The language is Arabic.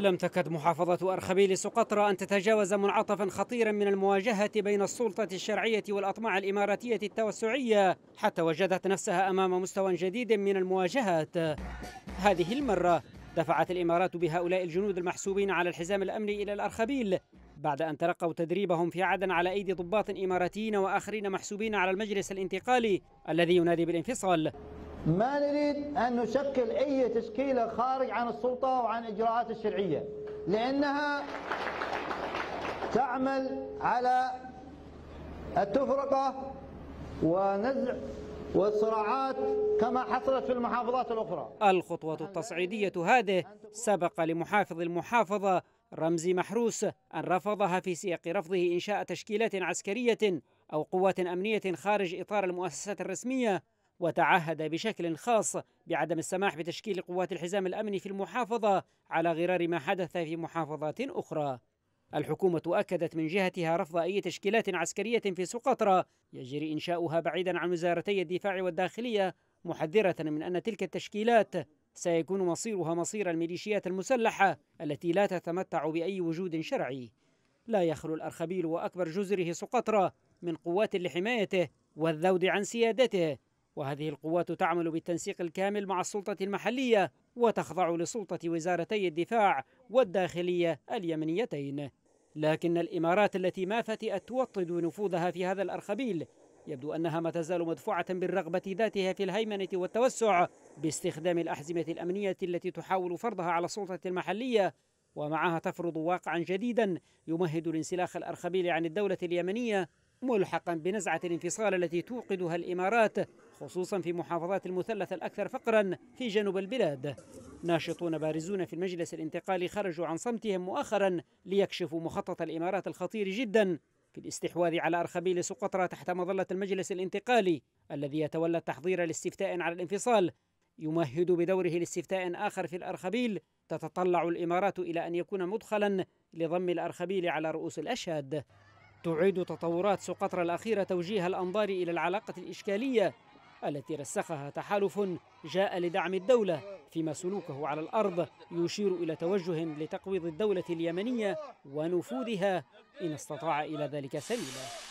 لم تكد محافظة أرخبيل سقطرى أن تتجاوز منعطفا خطيرا من المواجهة بين السلطة الشرعية والأطماع الإماراتية التوسعية حتى وجدت نفسها أمام مستوى جديد من المواجهات هذه المرة دفعت الإمارات بهؤلاء الجنود المحسوبين على الحزام الأمني إلى الأرخبيل بعد أن تلقوا تدريبهم في عدن على أيدي ضباط إماراتيين وآخرين محسوبين على المجلس الانتقالي الذي ينادي بالانفصال ما نريد أن نشكل أي تشكيلة خارج عن السلطة وعن إجراءات الشرعية لأنها تعمل على التفرقة ونزع والصراعات كما حصلت في المحافظات الأخرى الخطوة التصعيدية هذه سبق لمحافظ المحافظة رمزي محروس أن رفضها في سياق رفضه إنشاء تشكيلات عسكرية أو قوات أمنية خارج إطار المؤسسات الرسمية وتعهد بشكل خاص بعدم السماح بتشكيل قوات الحزام الامني في المحافظه على غرار ما حدث في محافظات اخرى. الحكومة أكدت من جهتها رفض أي تشكيلات عسكرية في سقطرى يجري إنشاؤها بعيدا عن وزارتي الدفاع والداخلية محذرة من أن تلك التشكيلات سيكون مصيرها مصير الميليشيات المسلحة التي لا تتمتع بأي وجود شرعي لا يخلو الأرخبيل وأكبر جزره سقطرى من قوات لحمايته والذود عن سيادته وهذه القوات تعمل بالتنسيق الكامل مع السلطة المحلية وتخضع لسلطة وزارتي الدفاع والداخلية اليمنيتين لكن الإمارات التي ما فتئت توطد نفوذها في هذا الأرخبيل يبدو أنها ما تزال مدفوعة بالرغبة ذاتها في الهيمنة والتوسع باستخدام الأحزمة الأمنية التي تحاول فرضها على السلطة المحلية ومعها تفرض واقعا جديدا يمهد لانسلاخ الأرخبيل عن الدولة اليمنية ملحقا بنزعة الانفصال التي توقدها الإمارات خصوصا في محافظات المثلث الأكثر فقرا في جنوب البلاد ناشطون بارزون في المجلس الانتقالي خرجوا عن صمتهم مؤخرا ليكشفوا مخطط الإمارات الخطير جدا في الاستحواذ على أرخبيل سقطرى تحت مظلة المجلس الانتقالي الذي يتولى التحضير لاستفتاء على الانفصال يمهد بدوره لاستفتاء آخر في الأرخبيل تتطلع الإمارات إلى أن يكون مدخلا لضم الأرخبيل على رؤوس الأشهاد تعيد تطورات سقطرى الأخيرة توجيه الأنظار إلى العلاقة الإشكالية التي رسخها تحالف جاء لدعم الدولة فيما سلوكه على الأرض يشير إلى توجه لتقويض الدولة اليمنية ونفوذها إن استطاع إلى ذلك سبيلا